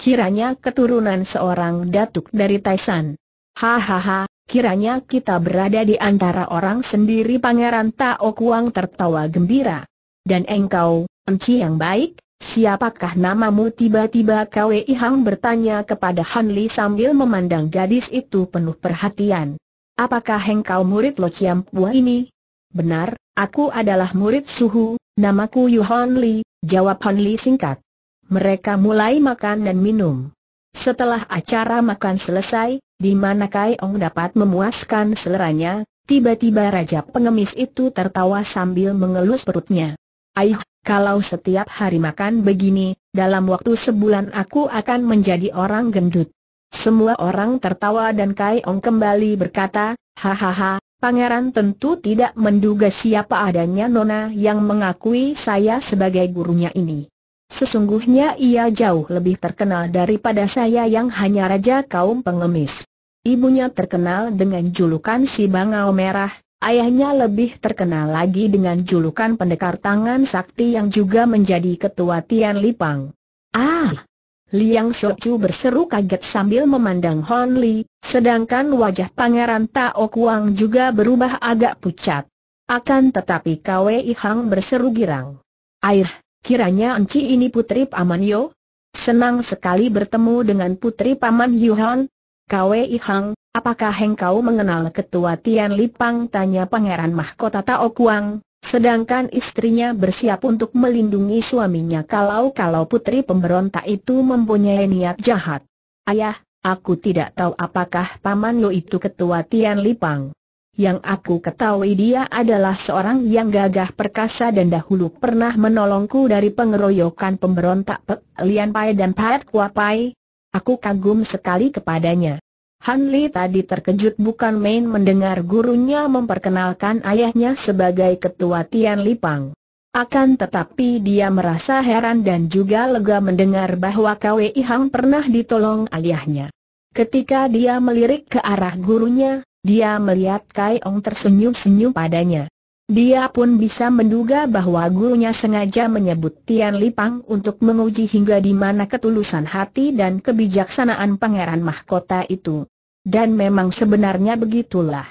Kiranya keturunan seorang datuk dari Taisan. Hahaha, Kiranya kita berada di antara orang sendiri Pangeran Tao Kuang tertawa gembira. Dan engkau, Enci yang baik, siapakah namamu tiba-tiba Kwei Hang bertanya kepada Han Li sambil memandang gadis itu penuh perhatian. Apakah engkau murid Lo Chiam Pua ini? Benar, aku adalah murid Suhu, namaku Yu Han Li, jawab Han Li singkat. Mereka mulai makan dan minum. Setelah acara makan selesai, di mana Kai Ong dapat memuaskan seleranya, tiba-tiba Raja Pengemis itu tertawa sambil mengelus perutnya. Aih, kalau setiap hari makan begini, dalam waktu sebulan aku akan menjadi orang gendut. Semua orang tertawa dan Kai Ong kembali berkata, Hahaha, pangeran tentu tidak menduga siapa adanya Nona yang mengakui saya sebagai gurunya ini. Sesungguhnya ia jauh lebih terkenal daripada saya yang hanya raja kaum pengemis. Ibunya terkenal dengan julukan si Bangau Merah, ayahnya lebih terkenal lagi dengan julukan pendekar tangan sakti yang juga menjadi ketua Tian Lipang. Ah! Liang Shouchu berseru kaget sambil memandang Hon Li, sedangkan wajah pangeran Tao Kuang juga berubah agak pucat. Akan tetapi Kwei Hang berseru girang. Air, kiranya Enci ini putri Paman Yo? Senang sekali bertemu dengan putri Paman Yuhan, Kwei Hang, apakah engkau mengenal ketua Tian Lipang? Tanya Pangeran Mahkota Tao Kuang, sedangkan istrinya bersiap untuk melindungi suaminya kalau-kalau putri pemberontak itu mempunyai niat jahat. Ayah, aku tidak tahu apakah paman lo itu ketua Tian Lipang. Yang aku ketahui dia adalah seorang yang gagah perkasa dan dahulu pernah menolongku dari pengeroyokan pemberontak Pe Lian Pai dan Pat Kua Aku kagum sekali kepadanya. Han Li tadi terkejut bukan main mendengar gurunya memperkenalkan ayahnya sebagai ketua Tian Lipang. Akan tetapi dia merasa heran dan juga lega mendengar bahwa Kwei Hang pernah ditolong ayahnya. Ketika dia melirik ke arah gurunya, dia melihat Kai Ong tersenyum-senyum padanya. Dia pun bisa menduga bahwa gurunya sengaja menyebut Tian Lipang untuk menguji hingga di mana ketulusan hati dan kebijaksanaan pangeran mahkota itu. Dan memang sebenarnya begitulah.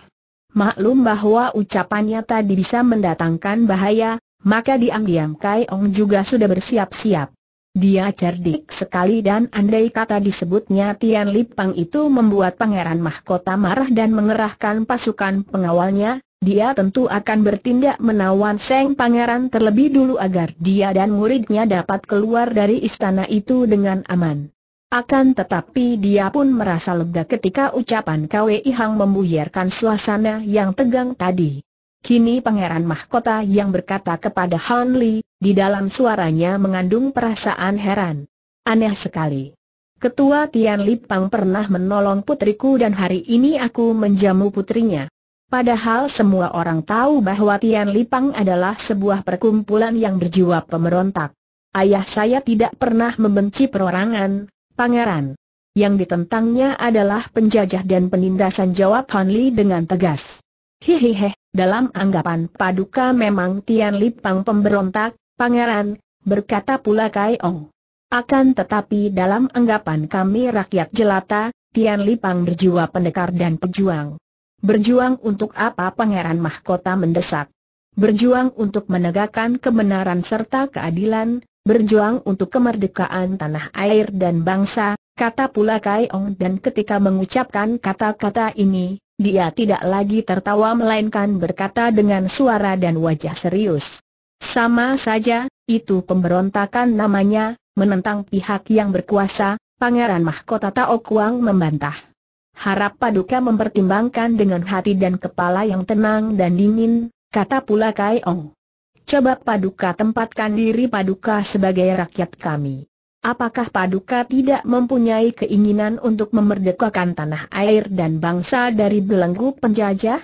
Maklum bahwa ucapannya tadi bisa mendatangkan bahaya, maka diam-diam Kai Ong juga sudah bersiap-siap. Dia cerdik sekali dan andai kata disebutnya Tian Lipang itu membuat pangeran mahkota marah dan mengerahkan pasukan pengawalnya, dia tentu akan bertindak menawan Seng Pangeran terlebih dulu agar dia dan muridnya dapat keluar dari istana itu dengan aman. Akan tetapi dia pun merasa lega ketika ucapan Kwei Hang membuyarkan suasana yang tegang tadi. Kini Pangeran Mahkota yang berkata kepada Han Li, di dalam suaranya mengandung perasaan heran. Aneh sekali. Ketua Tian Lipang pernah menolong putriku dan hari ini aku menjamu putrinya. Padahal semua orang tahu bahwa Tian Lipang adalah sebuah perkumpulan yang berjiwa pemberontak. Ayah saya tidak pernah membenci perorangan, pangeran. Yang ditentangnya adalah penjajah dan penindasan jawab Han Li dengan tegas. Hihihi, dalam anggapan paduka memang Tian Lipang pemberontak, pangeran, berkata pula Kai Ong. Akan tetapi dalam anggapan kami rakyat jelata, Tian Lipang berjiwa pendekar dan pejuang. Berjuang untuk apa Pangeran Mahkota mendesak? Berjuang untuk menegakkan kebenaran serta keadilan, berjuang untuk kemerdekaan tanah air dan bangsa, kata pula Kai Ong dan ketika mengucapkan kata-kata ini, dia tidak lagi tertawa melainkan berkata dengan suara dan wajah serius. Sama saja, itu pemberontakan namanya, menentang pihak yang berkuasa, Pangeran Mahkota Tao Kuang membantah. Harap Paduka mempertimbangkan dengan hati dan kepala yang tenang dan dingin, kata pula Kai Ong. Coba Paduka tempatkan diri Paduka sebagai rakyat kami. Apakah Paduka tidak mempunyai keinginan untuk memerdekakan tanah air dan bangsa dari belenggu penjajah?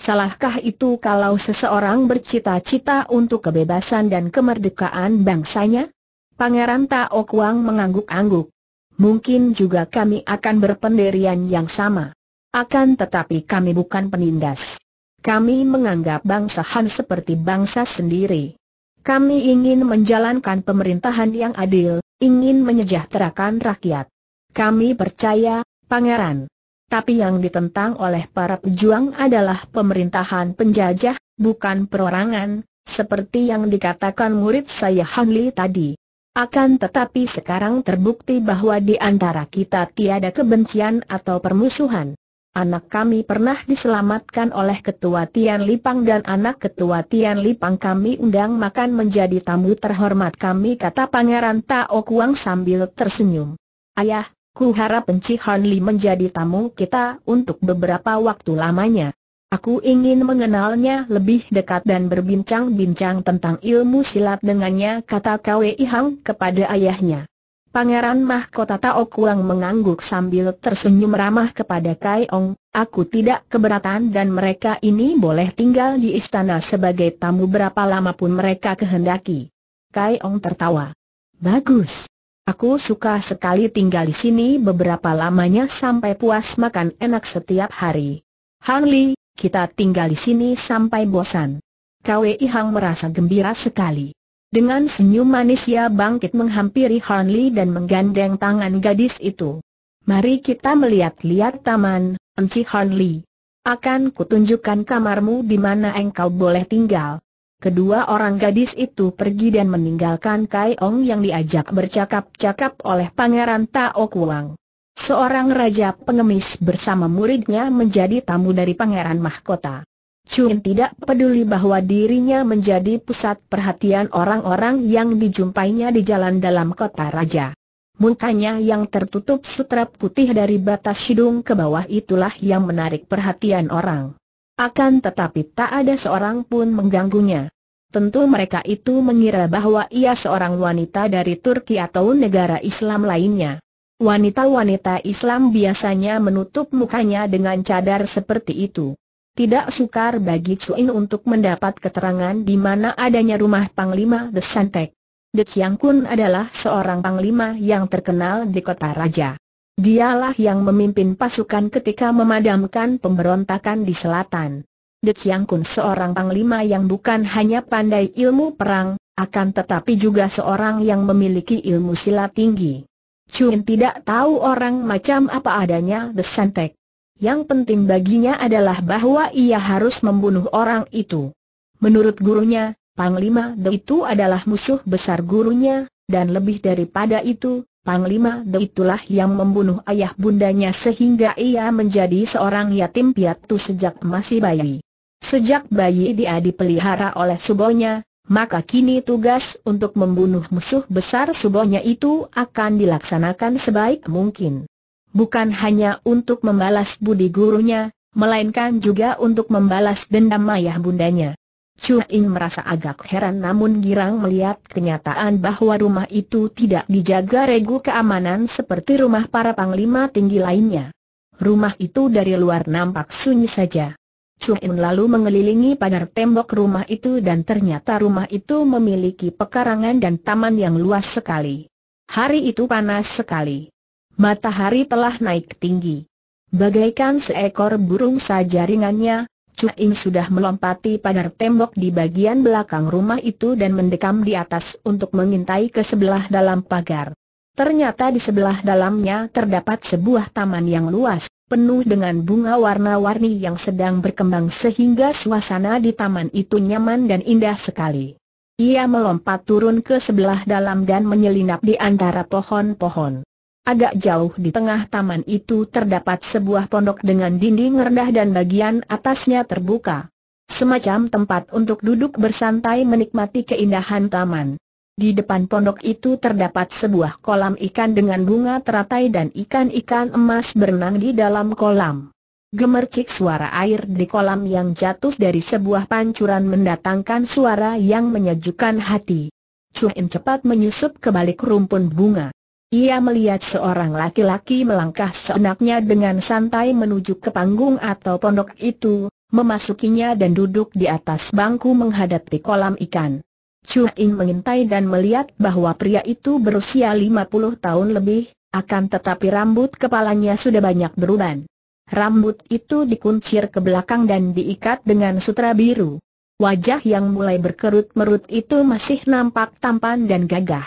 Salahkah itu kalau seseorang bercita-cita untuk kebebasan dan kemerdekaan bangsanya? Pangeran Tao Kuang mengangguk-angguk mungkin juga kami akan berpendirian yang sama. Akan tetapi kami bukan penindas. Kami menganggap bangsa Han seperti bangsa sendiri. Kami ingin menjalankan pemerintahan yang adil, ingin menyejahterakan rakyat. Kami percaya, Pangeran. Tapi yang ditentang oleh para pejuang adalah pemerintahan penjajah, bukan perorangan, seperti yang dikatakan murid saya Hanli tadi. Akan tetapi sekarang terbukti bahwa di antara kita tiada kebencian atau permusuhan. Anak kami pernah diselamatkan oleh ketua Tian Lipang dan anak ketua Tian Lipang kami undang makan menjadi tamu terhormat kami kata Pangeran Tao Kuang sambil tersenyum. Ayah, ku harap Enci Hon Li menjadi tamu kita untuk beberapa waktu lamanya. Aku ingin mengenalnya lebih dekat dan berbincang-bincang tentang ilmu silat dengannya kata Kwei Hang kepada ayahnya. Pangeran Mahkota Tao Kuang mengangguk sambil tersenyum ramah kepada Kai Ong, aku tidak keberatan dan mereka ini boleh tinggal di istana sebagai tamu berapa lama pun mereka kehendaki. Kai Ong tertawa. Bagus. Aku suka sekali tinggal di sini beberapa lamanya sampai puas makan enak setiap hari. Hang Li, kita tinggal di sini sampai bosan. Kwei Hang merasa gembira sekali. Dengan senyum manis ia bangkit menghampiri Han Li dan menggandeng tangan gadis itu. Mari kita melihat-lihat taman, Enci Han Li. Akan kutunjukkan kamarmu di mana engkau boleh tinggal. Kedua orang gadis itu pergi dan meninggalkan Kai Ong yang diajak bercakap-cakap oleh Pangeran Tao Kuang. Seorang raja pengemis bersama muridnya menjadi tamu dari Pangeran Mahkota. Chun tidak peduli bahwa dirinya menjadi pusat perhatian orang-orang yang dijumpainya di jalan dalam kota raja. Mukanya yang tertutup sutra putih dari batas hidung ke bawah itulah yang menarik perhatian orang. Akan tetapi tak ada seorang pun mengganggunya. Tentu mereka itu mengira bahwa ia seorang wanita dari Turki atau negara Islam lainnya. Wanita-wanita Islam biasanya menutup mukanya dengan cadar seperti itu. Tidak sukar bagi Cuin untuk mendapat keterangan di mana adanya rumah Panglima The Santek. De Chiang Kun adalah seorang panglima yang terkenal di kota Raja. Dialah yang memimpin pasukan ketika memadamkan pemberontakan di selatan. De Chiang Kun seorang panglima yang bukan hanya pandai ilmu perang, akan tetapi juga seorang yang memiliki ilmu silat tinggi. Cun tidak tahu orang macam apa adanya The Santek. Yang penting baginya adalah bahwa ia harus membunuh orang itu. Menurut gurunya, Panglima De itu adalah musuh besar gurunya, dan lebih daripada itu, Panglima De itulah yang membunuh ayah bundanya sehingga ia menjadi seorang yatim piatu sejak masih bayi. Sejak bayi dia dipelihara oleh subonya, maka kini tugas untuk membunuh musuh besar subohnya itu akan dilaksanakan sebaik mungkin. Bukan hanya untuk membalas budi gurunya, melainkan juga untuk membalas dendam ayah bundanya. Cuing merasa agak heran namun girang melihat kenyataan bahwa rumah itu tidak dijaga regu keamanan seperti rumah para panglima tinggi lainnya. Rumah itu dari luar nampak sunyi saja. Chun lalu mengelilingi pagar tembok rumah itu dan ternyata rumah itu memiliki pekarangan dan taman yang luas sekali. Hari itu panas sekali. Matahari telah naik tinggi. Bagaikan seekor burung saja ringannya, Cuin sudah melompati pagar tembok di bagian belakang rumah itu dan mendekam di atas untuk mengintai ke sebelah dalam pagar. Ternyata di sebelah dalamnya terdapat sebuah taman yang luas penuh dengan bunga warna-warni yang sedang berkembang sehingga suasana di taman itu nyaman dan indah sekali. Ia melompat turun ke sebelah dalam dan menyelinap di antara pohon-pohon. Agak jauh di tengah taman itu terdapat sebuah pondok dengan dinding rendah dan bagian atasnya terbuka. Semacam tempat untuk duduk bersantai menikmati keindahan taman. Di depan pondok itu terdapat sebuah kolam ikan dengan bunga teratai dan ikan-ikan emas berenang di dalam kolam. Gemercik suara air di kolam yang jatuh dari sebuah pancuran mendatangkan suara yang menyejukkan hati. Cuin cepat menyusup ke balik rumpun bunga. Ia melihat seorang laki-laki melangkah seenaknya dengan santai menuju ke panggung atau pondok itu, memasukinya dan duduk di atas bangku menghadapi kolam ikan. Chu Ing mengintai dan melihat bahwa pria itu berusia 50 tahun lebih, akan tetapi rambut kepalanya sudah banyak beruban. Rambut itu dikuncir ke belakang dan diikat dengan sutra biru. Wajah yang mulai berkerut-merut itu masih nampak tampan dan gagah.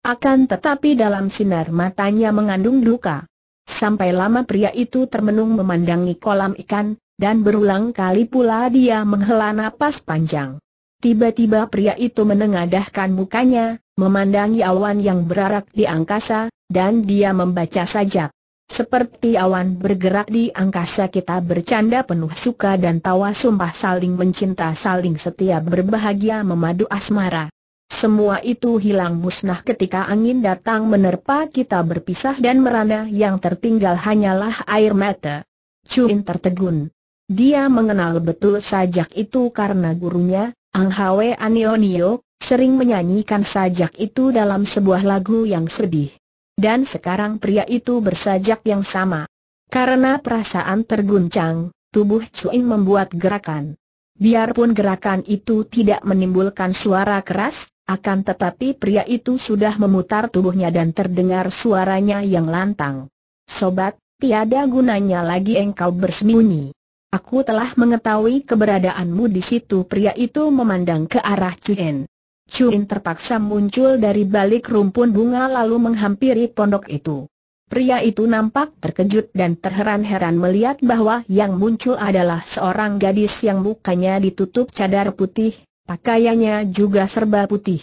Akan tetapi dalam sinar matanya mengandung duka. Sampai lama pria itu termenung memandangi kolam ikan, dan berulang kali pula dia menghela napas panjang. Tiba-tiba pria itu menengadahkan mukanya, memandangi awan yang berarak di angkasa, dan dia membaca sajak. Seperti awan bergerak di angkasa kita bercanda penuh suka dan tawa sumpah saling mencinta saling setia berbahagia memadu asmara. Semua itu hilang musnah ketika angin datang menerpa kita berpisah dan merana yang tertinggal hanyalah air mata. Cuin tertegun. Dia mengenal betul sajak itu karena gurunya, Ang Hwe Anionio, sering menyanyikan sajak itu dalam sebuah lagu yang sedih. Dan sekarang pria itu bersajak yang sama. Karena perasaan terguncang, tubuh Cuing membuat gerakan. Biarpun gerakan itu tidak menimbulkan suara keras, akan tetapi pria itu sudah memutar tubuhnya dan terdengar suaranya yang lantang. Sobat, tiada gunanya lagi engkau bersembunyi. Aku telah mengetahui keberadaanmu di situ pria itu memandang ke arah Cuen. Cuen terpaksa muncul dari balik rumpun bunga lalu menghampiri pondok itu. Pria itu nampak terkejut dan terheran-heran melihat bahwa yang muncul adalah seorang gadis yang mukanya ditutup cadar putih, pakaiannya juga serba putih.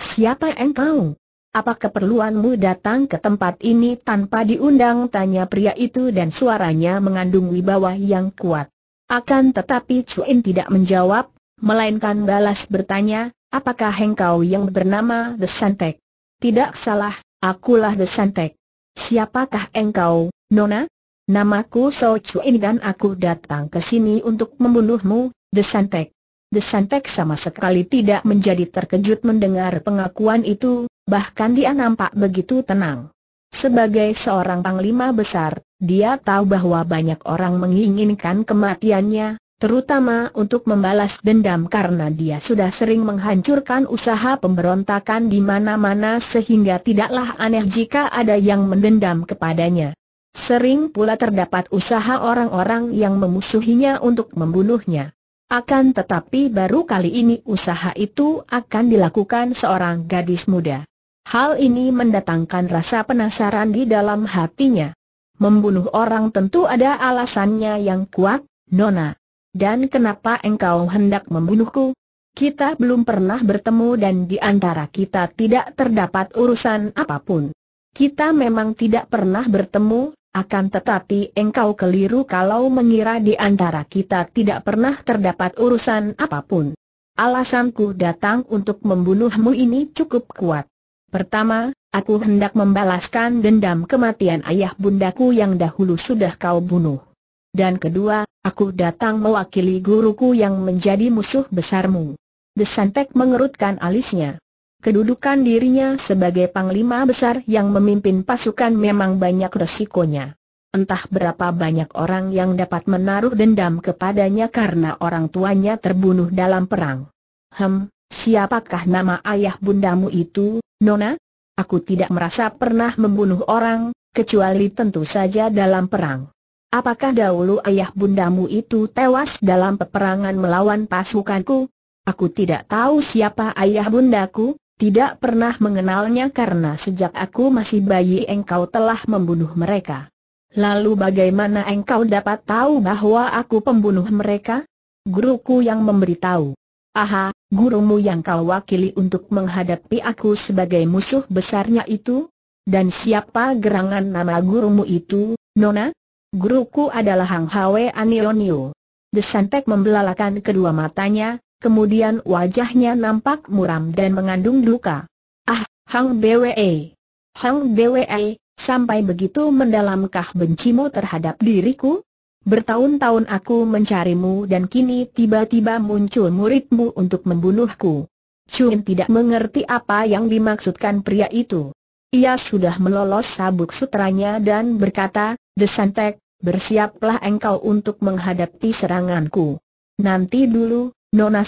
Siapa engkau? Apa keperluanmu datang ke tempat ini tanpa diundang? Tanya pria itu dan suaranya mengandung wibawa yang kuat. Akan tetapi Cuin tidak menjawab, melainkan balas bertanya, apakah engkau yang bernama Desantek? Tidak salah, akulah Desantek. Siapakah engkau, Nona? Namaku So Cuin dan aku datang ke sini untuk membunuhmu, Desantek. Desantek sama sekali tidak menjadi terkejut mendengar pengakuan itu, bahkan dia nampak begitu tenang. Sebagai seorang panglima besar, dia tahu bahwa banyak orang menginginkan kematiannya, terutama untuk membalas dendam karena dia sudah sering menghancurkan usaha pemberontakan di mana-mana sehingga tidaklah aneh jika ada yang mendendam kepadanya. Sering pula terdapat usaha orang-orang yang memusuhinya untuk membunuhnya. Akan tetapi baru kali ini usaha itu akan dilakukan seorang gadis muda. Hal ini mendatangkan rasa penasaran di dalam hatinya. Membunuh orang tentu ada alasannya yang kuat, Nona. Dan kenapa engkau hendak membunuhku? Kita belum pernah bertemu dan di antara kita tidak terdapat urusan apapun. Kita memang tidak pernah bertemu, akan tetapi engkau keliru kalau mengira di antara kita tidak pernah terdapat urusan apapun. Alasanku datang untuk membunuhmu ini cukup kuat. Pertama, aku hendak membalaskan dendam kematian ayah bundaku yang dahulu sudah kau bunuh. Dan kedua, aku datang mewakili guruku yang menjadi musuh besarmu. Desantek mengerutkan alisnya. Kedudukan dirinya sebagai panglima besar yang memimpin pasukan memang banyak resikonya. Entah berapa banyak orang yang dapat menaruh dendam kepadanya karena orang tuanya terbunuh dalam perang. Hem, Siapakah nama ayah bundamu itu, Nona? Aku tidak merasa pernah membunuh orang, kecuali tentu saja dalam perang. Apakah dahulu ayah bundamu itu tewas dalam peperangan melawan pasukanku? Aku tidak tahu siapa ayah bundaku, tidak pernah mengenalnya karena sejak aku masih bayi engkau telah membunuh mereka. Lalu bagaimana engkau dapat tahu bahwa aku pembunuh mereka? Guruku yang memberitahu. Aha, gurumu yang kau wakili untuk menghadapi aku sebagai musuh besarnya itu? Dan siapa gerangan nama gurumu itu, Nona? Guruku adalah Hang Hwe Anionio. Desantek membelalakan kedua matanya, kemudian wajahnya nampak muram dan mengandung duka. Ah, Hang Bwe. Hang Bwe, sampai begitu mendalamkah bencimu terhadap diriku? Bertahun-tahun aku mencarimu dan kini tiba-tiba muncul muridmu untuk membunuhku. Chun tidak mengerti apa yang dimaksudkan pria itu. Ia sudah melolos sabuk sutranya dan berkata, Desantek, bersiaplah engkau untuk menghadapi seranganku. Nanti dulu, Nona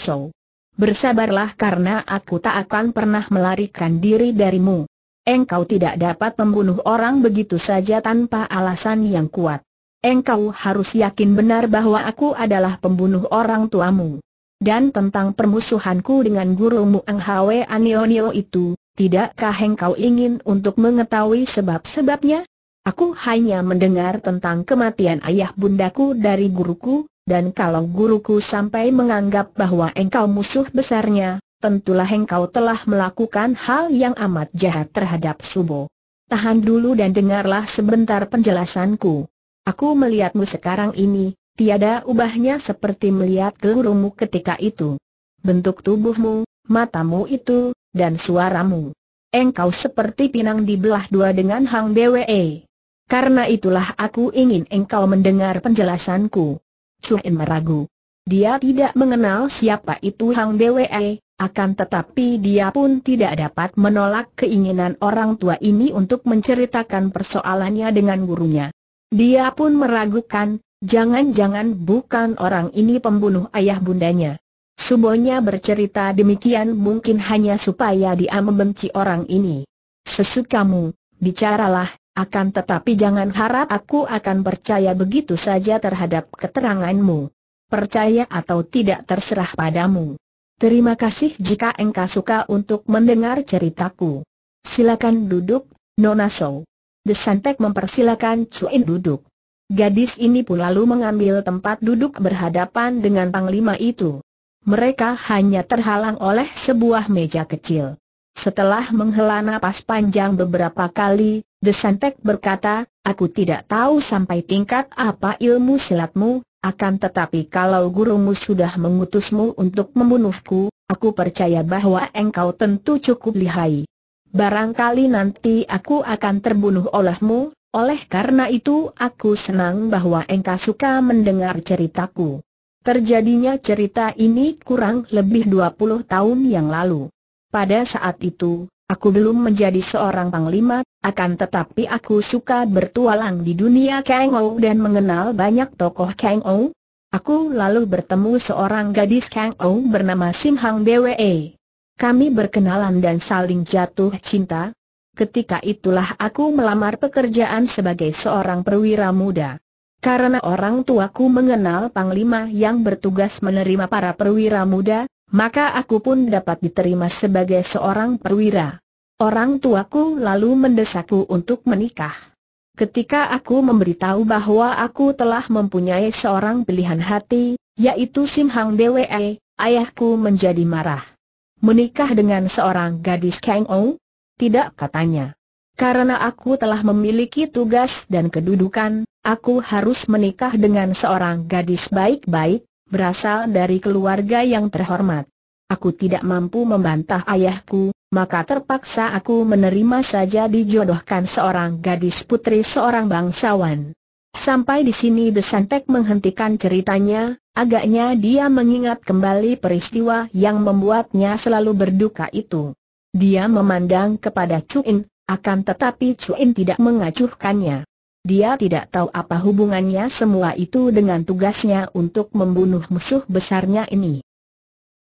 Bersabarlah karena aku tak akan pernah melarikan diri darimu. Engkau tidak dapat membunuh orang begitu saja tanpa alasan yang kuat engkau harus yakin benar bahwa aku adalah pembunuh orang tuamu. Dan tentang permusuhanku dengan gurumu Ang Hwe Anionio itu, tidakkah engkau ingin untuk mengetahui sebab-sebabnya? Aku hanya mendengar tentang kematian ayah bundaku dari guruku, dan kalau guruku sampai menganggap bahwa engkau musuh besarnya, tentulah engkau telah melakukan hal yang amat jahat terhadap Subo. Tahan dulu dan dengarlah sebentar penjelasanku. Aku melihatmu sekarang ini, tiada ubahnya seperti melihat gelurumu ketika itu. Bentuk tubuhmu, matamu itu, dan suaramu. Engkau seperti pinang dibelah dua dengan Hang Bwe. Karena itulah aku ingin engkau mendengar penjelasanku. Chuin meragu. Dia tidak mengenal siapa itu Hang Bwe, akan tetapi dia pun tidak dapat menolak keinginan orang tua ini untuk menceritakan persoalannya dengan gurunya. Dia pun meragukan, jangan-jangan bukan orang ini pembunuh ayah bundanya. Subonya bercerita demikian mungkin hanya supaya dia membenci orang ini. Sesukamu, bicaralah, akan tetapi jangan harap aku akan percaya begitu saja terhadap keteranganmu. Percaya atau tidak terserah padamu. Terima kasih jika engkau suka untuk mendengar ceritaku. Silakan duduk, Nona Sou. Desantek mempersilakan Cuin duduk. Gadis ini pun lalu mengambil tempat duduk berhadapan dengan panglima itu. Mereka hanya terhalang oleh sebuah meja kecil. Setelah menghela napas panjang beberapa kali, Desantek berkata, aku tidak tahu sampai tingkat apa ilmu silatmu, akan tetapi kalau gurumu sudah mengutusmu untuk membunuhku, aku percaya bahwa engkau tentu cukup lihai barangkali nanti aku akan terbunuh olehmu, oleh karena itu aku senang bahwa engkau suka mendengar ceritaku. Terjadinya cerita ini kurang lebih 20 tahun yang lalu. Pada saat itu, aku belum menjadi seorang panglima, akan tetapi aku suka bertualang di dunia Kang Ou dan mengenal banyak tokoh Kang Ou. Aku lalu bertemu seorang gadis Kang Ou bernama Sim Hang Bwe. Kami berkenalan dan saling jatuh cinta. Ketika itulah aku melamar pekerjaan sebagai seorang perwira muda. Karena orang tuaku mengenal panglima yang bertugas menerima para perwira muda, maka aku pun dapat diterima sebagai seorang perwira. Orang tuaku lalu mendesakku untuk menikah. Ketika aku memberitahu bahwa aku telah mempunyai seorang pilihan hati, yaitu Simhang Hang ayahku menjadi marah menikah dengan seorang gadis Kang Ong? Tidak katanya. Karena aku telah memiliki tugas dan kedudukan, aku harus menikah dengan seorang gadis baik-baik, berasal dari keluarga yang terhormat. Aku tidak mampu membantah ayahku, maka terpaksa aku menerima saja dijodohkan seorang gadis putri seorang bangsawan. Sampai di sini Desantek menghentikan ceritanya, Agaknya dia mengingat kembali peristiwa yang membuatnya selalu berduka itu. Dia memandang kepada Cuin, akan tetapi Cuin tidak mengacuhkannya. Dia tidak tahu apa hubungannya semua itu dengan tugasnya untuk membunuh musuh besarnya ini.